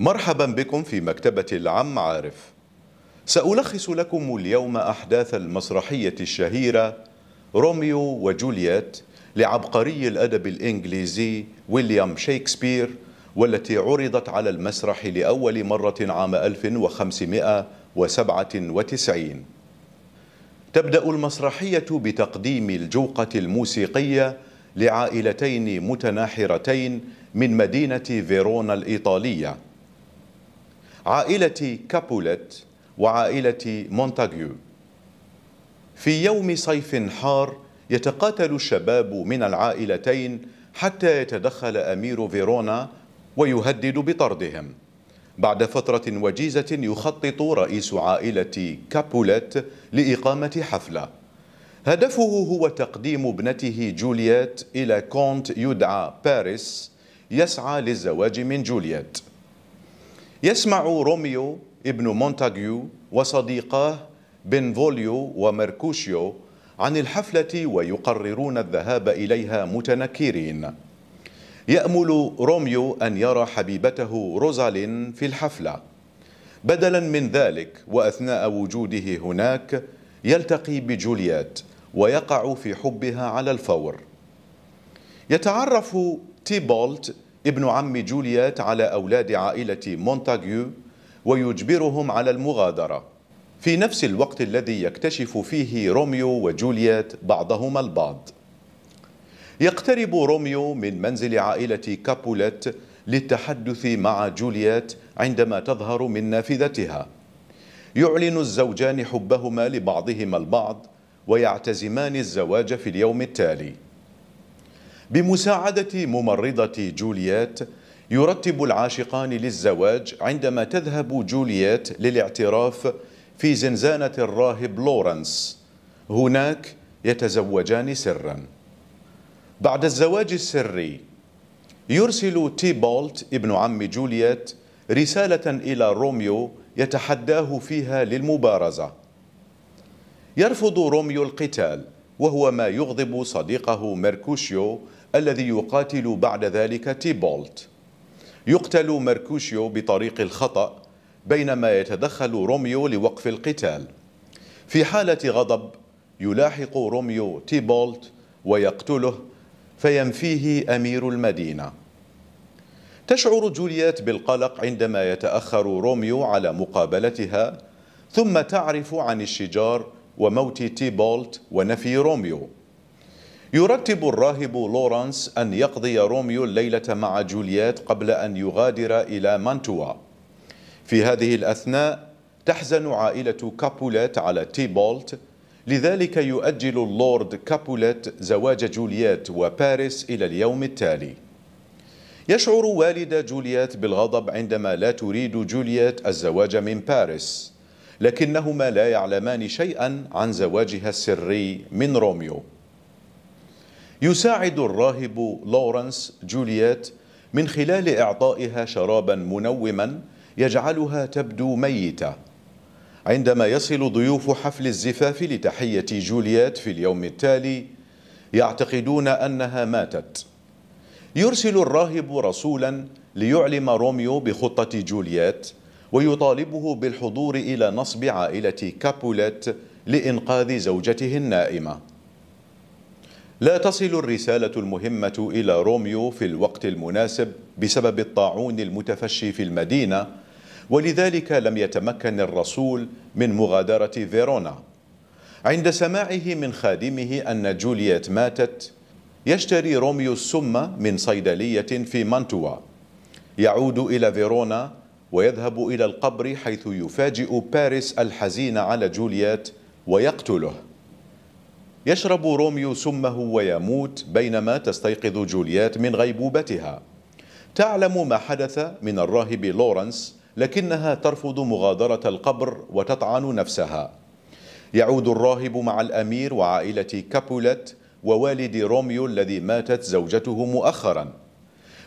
مرحبا بكم في مكتبة العم عارف سألخص لكم اليوم أحداث المسرحية الشهيرة روميو وجولييت لعبقري الأدب الإنجليزي ويليام شيكسبير والتي عرضت على المسرح لأول مرة عام 1597 تبدأ المسرحية بتقديم الجوقة الموسيقية لعائلتين متناحرتين من مدينة فيرونا الإيطالية عائلة كابولت وعائلة مونتاغيو في يوم صيف حار يتقاتل الشباب من العائلتين حتى يتدخل أمير فيرونا ويهدد بطردهم بعد فترة وجيزة يخطط رئيس عائلة كابولت لإقامة حفلة هدفه هو تقديم ابنته جولييت إلى كونت يدعى باريس يسعى للزواج من جولييت يسمع روميو ابن مونتاجيو وصديقاه بنفوليو ومركوشيو عن الحفلة ويقررون الذهاب إليها متنكرين يأمل روميو أن يرى حبيبته روزالين في الحفلة بدلا من ذلك وأثناء وجوده هناك يلتقي بجولييت ويقع في حبها على الفور يتعرف تيبولت ابن عم جوليات على أولاد عائلة مونتاغيو ويجبرهم على المغادرة في نفس الوقت الذي يكتشف فيه روميو وجولييت بعضهما البعض يقترب روميو من منزل عائلة كابولت للتحدث مع جولييت عندما تظهر من نافذتها يعلن الزوجان حبهما لبعضهما البعض ويعتزمان الزواج في اليوم التالي بمساعدة ممرضة جولييت يرتب العاشقان للزواج عندما تذهب جولييت للاعتراف في زنزانة الراهب لورنس هناك يتزوجان سرا بعد الزواج السري يرسل تيبولت ابن عم جولييت رسالة إلى روميو يتحداه فيها للمبارزة يرفض روميو القتال وهو ما يغضب صديقه ميركوشيو الذي يقاتل بعد ذلك تيبولت يقتل ميركوشيو بطريق الخطأ بينما يتدخل روميو لوقف القتال في حالة غضب يلاحق روميو تيبولت ويقتله فينفيه أمير المدينة تشعر جولييت بالقلق عندما يتأخر روميو على مقابلتها ثم تعرف عن الشجار وموت تيبولت ونفي روميو يرتب الراهب لورانس أن يقضي روميو الليلة مع جولييت قبل أن يغادر إلى مانتوا في هذه الأثناء تحزن عائلة كابوليت على تيبولت لذلك يؤجل اللورد كابوليت زواج جولييت وباريس إلى اليوم التالي يشعر والد جولييت بالغضب عندما لا تريد جولييت الزواج من باريس لكنهما لا يعلمان شيئا عن زواجها السري من روميو يساعد الراهب لورنس جولييت من خلال إعطائها شرابا منوما يجعلها تبدو ميتة عندما يصل ضيوف حفل الزفاف لتحية جولييت في اليوم التالي يعتقدون أنها ماتت يرسل الراهب رسولا ليعلم روميو بخطة جولييت ويطالبه بالحضور إلى نصب عائلة كابوليت لإنقاذ زوجته النائمة لا تصل الرسالة المهمة إلى روميو في الوقت المناسب بسبب الطاعون المتفشي في المدينة ولذلك لم يتمكن الرسول من مغادرة فيرونا عند سماعه من خادمه أن جولييت ماتت يشتري روميو السم من صيدلية في مانتوا يعود إلى فيرونا ويذهب إلى القبر حيث يفاجئ باريس الحزين على جولييت ويقتله يشرب روميو سمه ويموت بينما تستيقظ جولييت من غيبوبتها تعلم ما حدث من الراهب لورنس لكنها ترفض مغادرة القبر وتطعن نفسها يعود الراهب مع الأمير وعائلة كابولت ووالد روميو الذي ماتت زوجته مؤخراً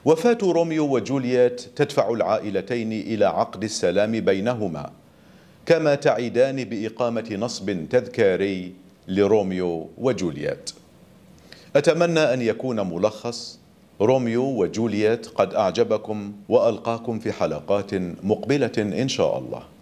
وفاة روميو وجولييت تدفع العائلتين إلى عقد السلام بينهما كما تعيدان بإقامة نصب تذكاري لروميو وجولييت أتمنى أن يكون ملخص روميو وجولييت قد أعجبكم وألقاكم في حلقات مقبلة إن شاء الله